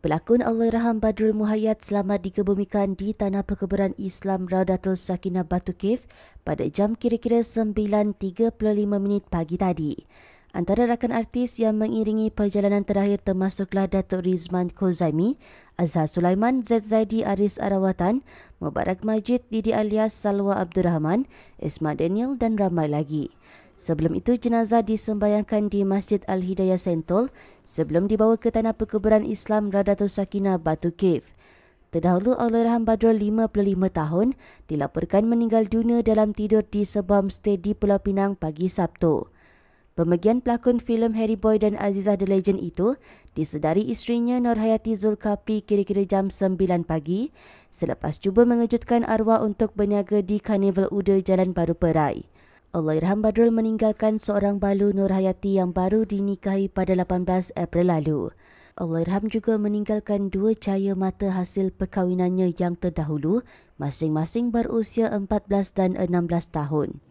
Pelakon Allahyarham Badrul Muhayyad selamat dikebumikan di Tanah Perkuburan Islam Raudatul Sakinah Batu Kif pada jam kira-kira 9.35 minit pagi tadi. Antara rakan artis yang mengiringi perjalanan terakhir termasuklah Datuk Rizman Kozaimi, Azhar Sulaiman, Zaid Zaidi Aris Arawatan, Mubarak Majid, Didi Alias, Salwa Abdul Rahman, Isma Daniel dan ramai lagi. Sebelum itu, jenazah disembayangkan di Masjid Al-Hidayah Sentul sebelum dibawa ke Tanah Perkuburan Islam Radatul Sakinah Batu Cave. Terdahulu, Allahyarham Badrul 55 tahun dilaporkan meninggal dunia dalam tidur di sebuah stay di Pulau Pinang pagi Sabtu. Pembagian pelakon filem Harry Boy dan Azizah The Legend itu disedari isterinya Nur Zulkapi kira-kira jam 9 pagi selepas cuba mengejutkan arwah untuk berniaga di Carnival Uda Jalan Baru Perai. Allahyarham Badrul meninggalkan seorang balu Nurhayati yang baru dinikahi pada 18 April lalu. Allahyarham juga meninggalkan dua cahaya mata hasil perkahwinannya yang terdahulu, masing-masing berusia 14 dan 16 tahun.